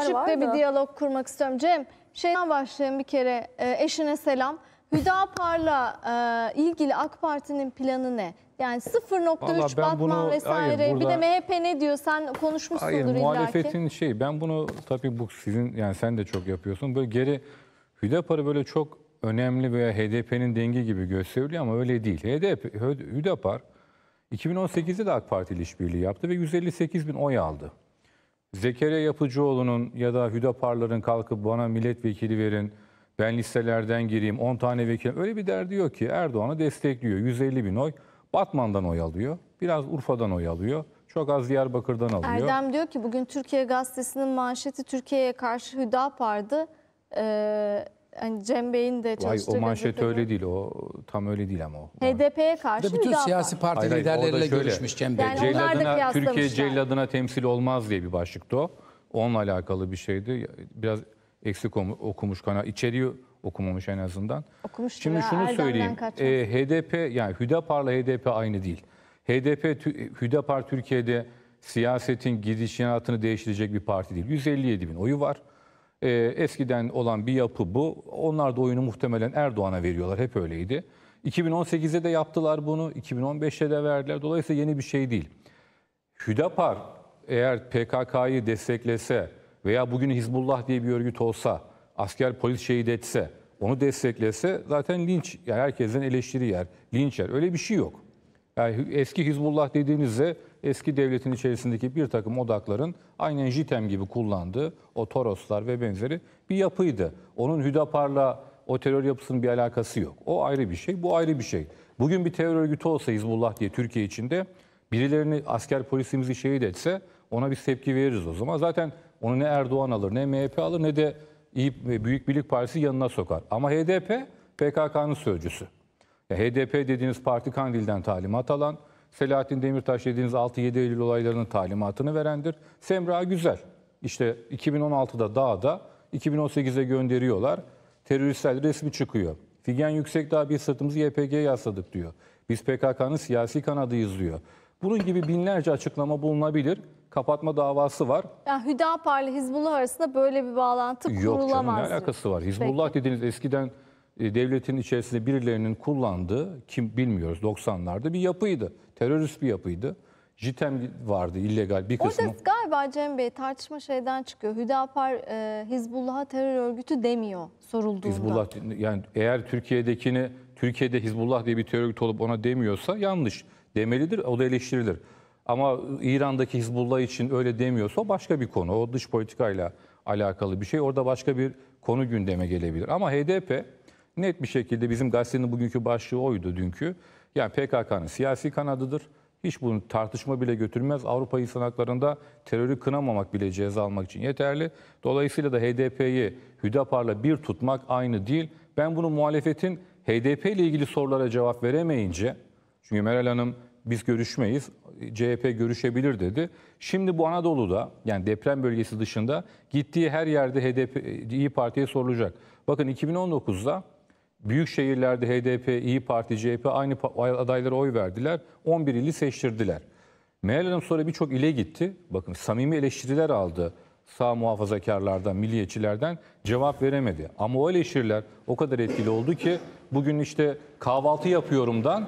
Şıkla bir diyalog kurmak istiyorum. Cem, şeyden başlayayım bir kere. E, eşine selam. Hüdapar'la e, ilgili AK Parti'nin planı ne? Yani 0.3 batman bunu- vesaire. hayır, bir de burada- MHP ne diyor? Sen konuşmuşsundur Hayır illaki. muhalefetin şey ben bunu tabii bu sizin yani sen de çok yapıyorsun. Böyle geri Hüdapar'ı böyle çok önemli veya HDP'nin dengi gibi gösteriliyor ama öyle değil. HDP Hüdapar 2018'de de AK Parti ile işbirliği yaptı ve 158 bin oy aldı. Zekeriya Yapıcıoğlu'nun ya da Hüdapar'ların kalkıp bana milletvekili verin, ben listelerden gireyim, 10 tane vekil. Öyle bir derdi yok ki Erdoğan'ı destekliyor. 150 bin oy. Batman'dan oy alıyor. Biraz Urfa'dan oy alıyor. Çok az Diyarbakır'dan alıyor. Erdem diyor ki bugün Türkiye Gazetesi'nin manşeti Türkiye'ye karşı Hüdapar'dı. Ee, hani Cem Bey'in de Vay, çalıştığı o manşet gazetede- öyle değil. O tam öyle değil ama o. HDP'ye karşı Bir bütün siyasi parti liderleriyle görüşmüş Cem Bey. Yani Celladına, Türkiye kıyaslamışlar. celladına temsil olmaz diye bir başlıktı o. Onunla alakalı bir şeydi. Biraz eksik okumuş kana içeriği okumamış en azından. Okumuş. Şimdi ya, şunu söyleyeyim. kaçmaz. E, HDP yani Hüdapar'la HDP aynı değil. HDP Tü- Hüdapar Türkiye'de siyasetin gidişatını değiştirecek bir parti değil. 157 bin oyu var. E, eskiden olan bir yapı bu. Onlar da oyunu muhtemelen Erdoğan'a veriyorlar. Hep öyleydi. 2018'de de yaptılar bunu. 2015'te de verdiler. Dolayısıyla yeni bir şey değil. Hüdapar eğer PKK'yı desteklese veya bugün Hizbullah diye bir örgüt olsa, asker polis şehit etse, onu desteklese zaten linç, yani herkesten eleştiri yer, linç yer. Öyle bir şey yok. Yani eski Hizbullah dediğinizde eski devletin içerisindeki bir takım odakların aynen JITEM gibi kullandığı o Toroslar ve benzeri bir yapıydı. Onun Hüdapar'la o terör yapısının bir alakası yok. O ayrı bir şey, bu ayrı bir şey. Bugün bir terör örgütü olsa Hizbullah diye Türkiye içinde birilerini asker polisimizi şehit etse ona bir tepki veririz o zaman. Zaten onu ne Erdoğan alır, ne MHP alır ne de İyi e, Büyük Birlik Partisi yanına sokar. Ama HDP PKK'nın sözcüsü. E, HDP dediğiniz parti Kandil'den talimat alan, Selahattin Demirtaş dediğiniz 6-7 Eylül olaylarının talimatını verendir. Semra Güzel. işte 2016'da dağda, 2018'e gönderiyorlar. Teröristler resmi çıkıyor. Figen yüksek daha bir sırtımızı YPG'ye yasladık diyor. Biz PKK'nın siyasi kanadıyız diyor. Bunun gibi binlerce açıklama bulunabilir. Kapatma davası var. Yani Hüdapar'la Hizbullah arasında böyle bir bağlantı Yok, kurulamaz. Yok canım ne alakası var? Hizbullah Peki. dediğiniz eskiden e, devletin içerisinde birilerinin kullandığı kim bilmiyoruz 90'larda bir yapıydı. Terörist bir yapıydı. JITEM vardı illegal bir kısmı. Orada galiba Cem Bey tartışma şeyden çıkıyor. Hüdapar e, Hizbullah'a terör örgütü demiyor sorulduğunda. Hizbullah yani eğer Türkiye'dekini Türkiye'de Hizbullah diye bir terör örgütü olup ona demiyorsa yanlış demelidir. O da eleştirilir. Ama İran'daki Hizbullah için öyle demiyorsa o başka bir konu. O dış politikayla alakalı bir şey. Orada başka bir konu gündeme gelebilir. Ama HDP net bir şekilde bizim gazetenin bugünkü başlığı oydu dünkü. Yani PKK'nın siyasi kanadıdır. Hiç bunu tartışma bile götürmez. Avrupa İnsan Hakları'nda terörü kınamamak bile ceza almak için yeterli. Dolayısıyla da HDP'yi Hüdapar'la bir tutmak aynı değil. Ben bunu muhalefetin HDP ile ilgili sorulara cevap veremeyince, çünkü Meral Hanım biz görüşmeyiz, CHP görüşebilir dedi. Şimdi bu Anadolu'da yani deprem bölgesi dışında gittiği her yerde HDP, İyi Parti'ye sorulacak. Bakın 2019'da Büyük şehirlerde HDP, İyi Parti, CHP aynı adaylara oy verdiler. 11 ili seçtirdiler. Meral Hanım sonra birçok ile gitti. Bakın samimi eleştiriler aldı sağ muhafazakarlardan, milliyetçilerden cevap veremedi. Ama o eleştiriler o kadar etkili oldu ki bugün işte kahvaltı yapıyorumdan...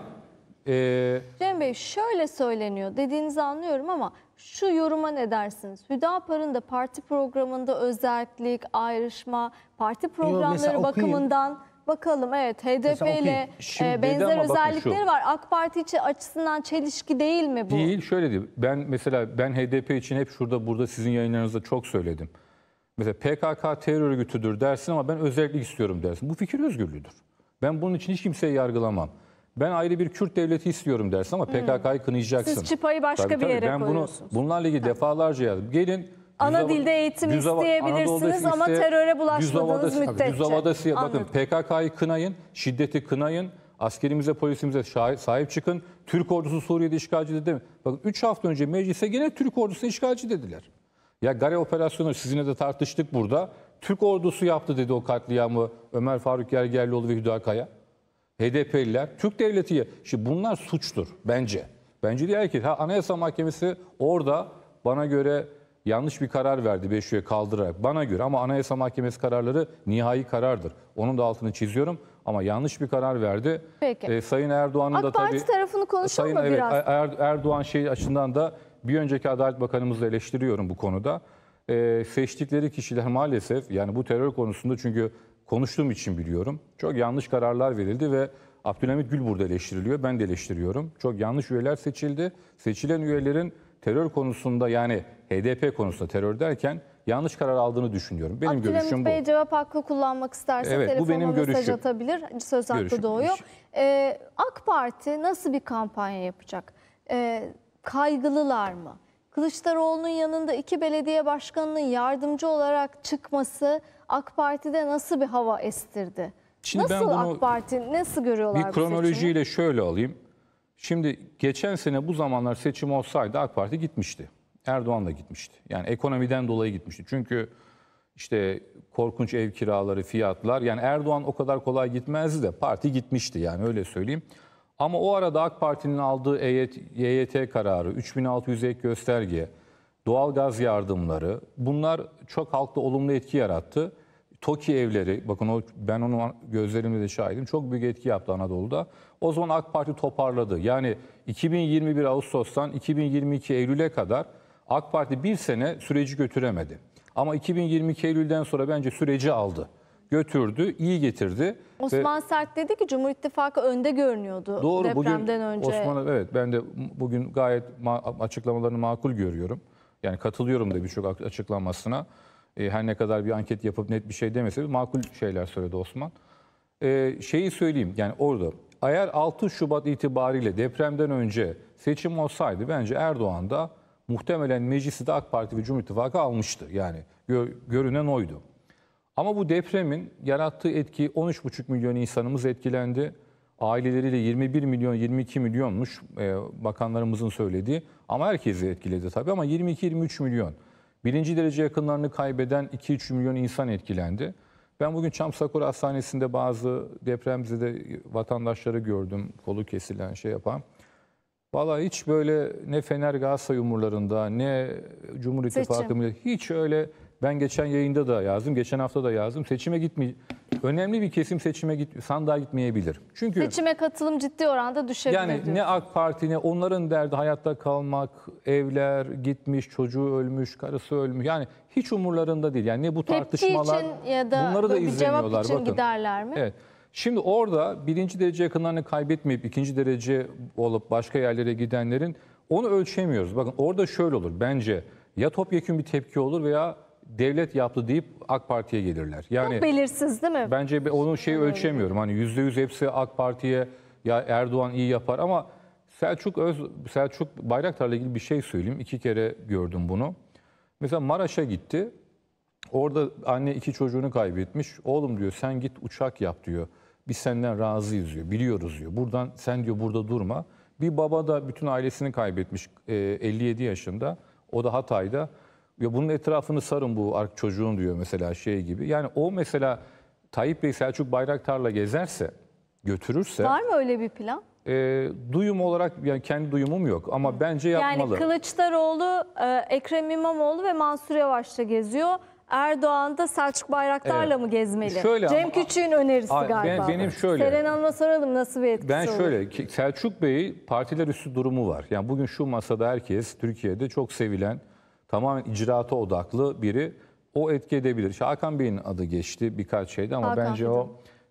E... Cem Bey şöyle söyleniyor dediğinizi anlıyorum ama şu yoruma ne dersiniz? Hüdapar'ın da parti programında özellik, ayrışma, parti programları Yo, bakımından... Okuyayım Bakalım evet HDP ile e, benzer özellikleri şu. var. AK Parti için açısından çelişki değil mi bu? Değil şöyle diyeyim. Ben mesela ben HDP için hep şurada burada sizin yayınlarınızda çok söyledim. Mesela PKK terör örgütüdür dersin ama ben özellik istiyorum dersin. Bu fikir özgürlüğüdür. Ben bunun için hiç kimseyi yargılamam. Ben ayrı bir Kürt devleti istiyorum dersin ama hmm. PKK'yı kınayacaksın. Siz çıpayı başka bir yere ben bunu, koyuyorsunuz. Bunlarla ilgili defalarca yazdım. Gelin ana dilde eğitim düz hava, isteyebilirsiniz düz ama teröre bulaşmadığınız düz havada, müddetçe. Düz havada bakın PKK'yı kınayın, şiddeti kınayın, askerimize, polisimize sahip çıkın. Türk ordusu Suriye'de işgalci dedi mi? Bakın 3 hafta önce meclise yine Türk ordusuna işgalci dediler. Ya Gare operasyonu sizinle de tartıştık burada. Türk ordusu yaptı dedi o katliamı Ömer Faruk Yergerlioğlu ve Hüda Kaya. HDP'liler, Türk devleti. Şimdi bunlar suçtur bence. Bence diyor ki ha, Anayasa Mahkemesi orada bana göre yanlış bir karar verdi 5 üye kaldırarak bana göre ama Anayasa Mahkemesi kararları nihai karardır. Onun da altını çiziyorum ama yanlış bir karar verdi. Peki. E, Sayın Erdoğan'ın da tabii tarafını konuşalım Sayın mı evet, Er, Erdoğan şey açısından da bir önceki Adalet Bakanı'mızla eleştiriyorum bu konuda. E, seçtikleri kişiler maalesef yani bu terör konusunda çünkü konuştuğum için biliyorum. Çok yanlış kararlar verildi ve Abdülhamit Gül burada eleştiriliyor. Ben de eleştiriyorum. Çok yanlış üyeler seçildi. Seçilen üyelerin terör konusunda yani HDP konusunda terör derken yanlış karar aldığını düşünüyorum. Benim Abdülhamit görüşüm Bey bu. cevap hakkı kullanmak isterse evet, telefonuma bu benim mesaj görüşüm. atabilir. Söz hakkı görüşüm. doğuyor. Ee, AK Parti nasıl bir kampanya yapacak? Ee, kaygılılar mı? Kılıçdaroğlu'nun yanında iki belediye başkanının yardımcı olarak çıkması AK Parti'de nasıl bir hava estirdi? Şimdi nasıl ben bunu AK Parti nasıl görüyorlar bu bir kronolojiyle şöyle alayım. Şimdi geçen sene bu zamanlar seçim olsaydı AK Parti gitmişti. Erdoğan da gitmişti. Yani ekonomiden dolayı gitmişti. Çünkü işte korkunç ev kiraları, fiyatlar. Yani Erdoğan o kadar kolay gitmezdi de parti gitmişti yani öyle söyleyeyim. Ama o arada AK Parti'nin aldığı EYT e kararı, 3600 ek gösterge, doğal gaz yardımları bunlar çok halkta olumlu etki yarattı. TOKİ evleri, bakın o, ben onu gözlerimle de şahidim, çok büyük etki yaptı Anadolu'da. O zaman AK Parti toparladı. Yani 2021 Ağustos'tan 2022 Eylül'e kadar AK Parti bir sene süreci götüremedi. Ama 2022 Eylül'den sonra bence süreci aldı. Götürdü, iyi getirdi. Osman Ve, Sert dedi ki Cumhur İttifakı önde görünüyordu doğru, depremden bugün önce. Osman, evet ben de bugün gayet ma açıklamalarını makul görüyorum. Yani katılıyorum da birçok açıklamasına. E, her ne kadar bir anket yapıp net bir şey demese makul şeyler söyledi Osman. E, şeyi söyleyeyim yani orada eğer 6 Şubat itibariyle depremden önce seçim olsaydı bence Erdoğan da muhtemelen meclisi de AK Parti ve Cumhur İttifakı almıştı. Yani gör, görünen oydu. Ama bu depremin yarattığı etki 13,5 milyon insanımız etkilendi. Aileleriyle 21 milyon, 22 milyonmuş e, bakanlarımızın söylediği. Ama herkesi etkiledi tabii ama 22-23 milyon. Birinci derece yakınlarını kaybeden 2-3 milyon insan etkilendi. Ben bugün Çamsakura Hastanesi'nde bazı depremzede vatandaşları gördüm. Kolu kesilen şey yapan. Valla hiç böyle ne Fener Galatasaray umurlarında ne Cumhur İttifakı'nda hiç öyle ben geçen yayında da yazdım, geçen hafta da yazdım. Seçime gitmeye önemli bir kesim seçime git sandığa gitmeyebilir. Çünkü seçime katılım ciddi oranda düşebilir. Yani diyorsun. ne AK Parti ne onların derdi hayatta kalmak, evler gitmiş, çocuğu ölmüş, karısı ölmüş. Yani hiç umurlarında değil. Yani ne bu tartışmalar için ya da bunları da izlemiyorlar. Cevap için Bakın. giderler mi? Evet. Şimdi orada birinci derece yakınlarını kaybetmeyip ikinci derece olup başka yerlere gidenlerin onu ölçemiyoruz. Bakın orada şöyle olur bence ya topyekun bir tepki olur veya devlet yaptı deyip AK Parti'ye gelirler. Yani Çok belirsiz değil mi? Bence onu şey ölçemiyorum. Hani %100 hepsi AK Parti'ye ya Erdoğan iyi yapar ama Selçuk Öz Selçuk Bayraktar'la ilgili bir şey söyleyeyim. İki kere gördüm bunu. Mesela Maraş'a gitti. Orada anne iki çocuğunu kaybetmiş. Oğlum diyor sen git uçak yap diyor. Biz senden razıyız diyor. Biliyoruz diyor. Buradan sen diyor burada durma. Bir baba da bütün ailesini kaybetmiş 57 e, yaşında. O da Hatay'da. Ya bunun etrafını sarın bu çocuğun diyor mesela şey gibi. Yani o mesela Tayyip Bey Selçuk Bayraktar'la gezerse, götürürse... Var mı öyle bir plan? E, duyum olarak yani kendi duyumum yok ama Hı. bence yapmalı. Yani Kılıçdaroğlu, e, Ekrem İmamoğlu ve Mansur Yavaş'la geziyor. Erdoğan da Selçuk Bayraktar'la evet. mı gezmeli? Şöyle Cem ama, Küçük'ün önerisi a, galiba. Ben, benim şöyle. Seren Hanım'a soralım nasıl bir etkisi Ben şöyle olur? Selçuk Bey'i partiler üstü durumu var. Yani bugün şu masada herkes Türkiye'de çok sevilen tamamen icraata odaklı biri o etki edebilir. Hakan Bey'in adı geçti birkaç şeyde ama Hakan bence Bey. o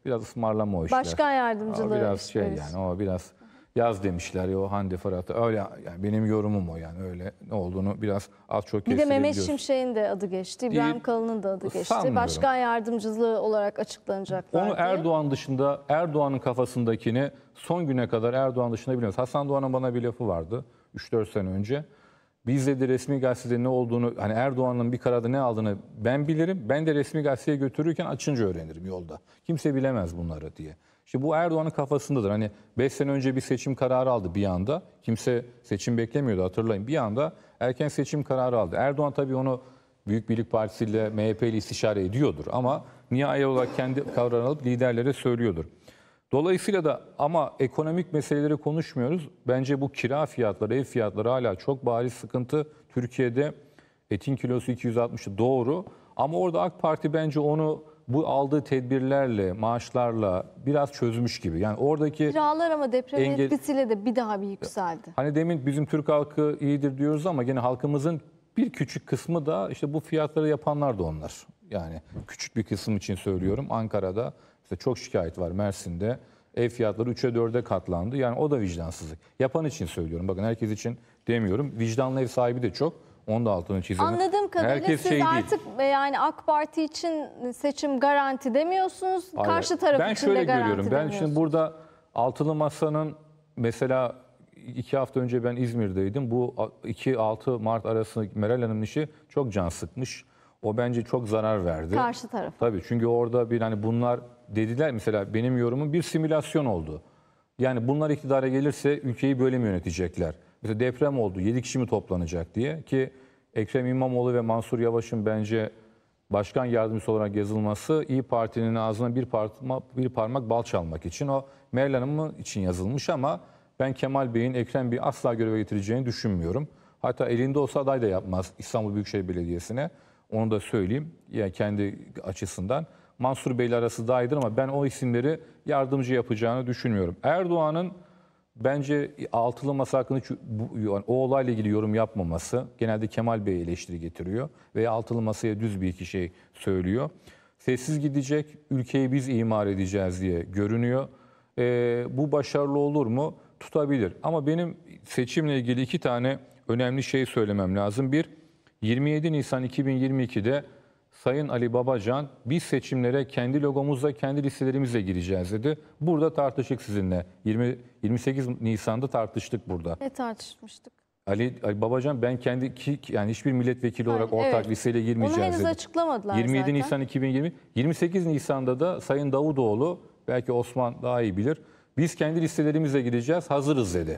biraz ısmarlama o işler. Başkan yardımcılığı. biraz şey yani o biraz yaz demişler ya o Hande Fırat'ı. Öyle yani benim yorumum o yani öyle ne olduğunu biraz az çok Bir de Mehmet Şimşek'in de adı geçti. İbrahim Değil, Kalın'ın da adı geçti. Sanmıyorum. Başkan yardımcılığı olarak açıklanacaklar Onu Erdoğan dışında Erdoğan'ın kafasındakini son güne kadar Erdoğan dışında biliyoruz. Hasan Doğan'ın bana bir lafı vardı 3-4 sene önce. Bizde de resmi gazetede ne olduğunu, hani Erdoğan'ın bir kararda ne aldığını ben bilirim. Ben de resmi gazeteye götürürken açınca öğrenirim yolda. Kimse bilemez bunları diye. İşte bu Erdoğan'ın kafasındadır. Hani 5 sene önce bir seçim kararı aldı bir anda. Kimse seçim beklemiyordu hatırlayın. Bir anda erken seçim kararı aldı. Erdoğan tabii onu Büyük Birlik Partisi ile MHP ile istişare ediyordur. Ama nihai olarak kendi kararını alıp liderlere söylüyordur. Dolayısıyla da ama ekonomik meseleleri konuşmuyoruz. Bence bu kira fiyatları, ev fiyatları hala çok bariz sıkıntı. Türkiye'de etin kilosu 260 doğru. Ama orada AK Parti bence onu bu aldığı tedbirlerle, maaşlarla biraz çözmüş gibi. Yani oradaki... Kiralar ama deprem engel... etkisiyle de bir daha bir yükseldi. Hani demin bizim Türk halkı iyidir diyoruz ama yine halkımızın bir küçük kısmı da işte bu fiyatları yapanlar da onlar. Yani küçük bir kısım için söylüyorum. Ankara'da işte çok şikayet var Mersin'de. Ev fiyatları 3'e 4'e katlandı. Yani o da vicdansızlık. Yapan için söylüyorum. Bakın herkes için demiyorum. Vicdanlı ev sahibi de çok. Onun da altını çizelim. Anladığım kadarıyla Herkes siz şey artık değil. yani AK Parti için seçim garanti demiyorsunuz. Hayır. Karşı taraf ben için de garanti Ben şöyle görüyorum. Ben şimdi burada altılı masanın mesela iki hafta önce ben İzmir'deydim. Bu 2-6 Mart arası Meral Hanım'ın işi çok can sıkmış. O bence çok zarar verdi. Karşı taraf. Tabii çünkü orada bir hani bunlar dediler mesela benim yorumum bir simülasyon oldu. Yani bunlar iktidara gelirse ülkeyi böyle mi yönetecekler? Mesela deprem oldu 7 kişi mi toplanacak diye ki Ekrem İmamoğlu ve Mansur Yavaş'ın bence başkan yardımcısı olarak yazılması İyi Parti'nin ağzına bir parmak, bir parmak bal çalmak için o Meral Hanım'ın için yazılmış ama ben Kemal Bey'in Ekrem Bey'i asla göreve getireceğini düşünmüyorum. Hatta elinde olsa aday da yapmaz İstanbul Büyükşehir Belediyesi'ne. Onu da söyleyeyim yani kendi açısından. Mansur Bey'le arası daha ama ben o isimleri yardımcı yapacağını düşünmüyorum. Erdoğan'ın bence altılı masa hakkında o olayla ilgili yorum yapmaması genelde Kemal Bey eleştiri getiriyor veya altılı masaya düz bir iki şey söylüyor. Sessiz gidecek, ülkeyi biz imar edeceğiz diye görünüyor. E, bu başarılı olur mu? tutabilir. Ama benim seçimle ilgili iki tane önemli şey söylemem lazım. Bir, 27 Nisan 2022'de Sayın Ali Babacan biz seçimlere kendi logomuzla, kendi listelerimizle gireceğiz dedi. Burada tartıştık sizinle. 20, 28 Nisan'da tartıştık burada. Ne tartışmıştık? Ali, Ali Babacan ben kendi ki, yani hiçbir milletvekili olarak yani, ortak evet. listeyle girmeyeceğiz Onu henüz dedi. açıklamadılar 27 zaten. Nisan 2020. 28 Nisan'da da Sayın Davutoğlu belki Osman daha iyi bilir. Biz kendi listelerimize gideceğiz hazırız dedi.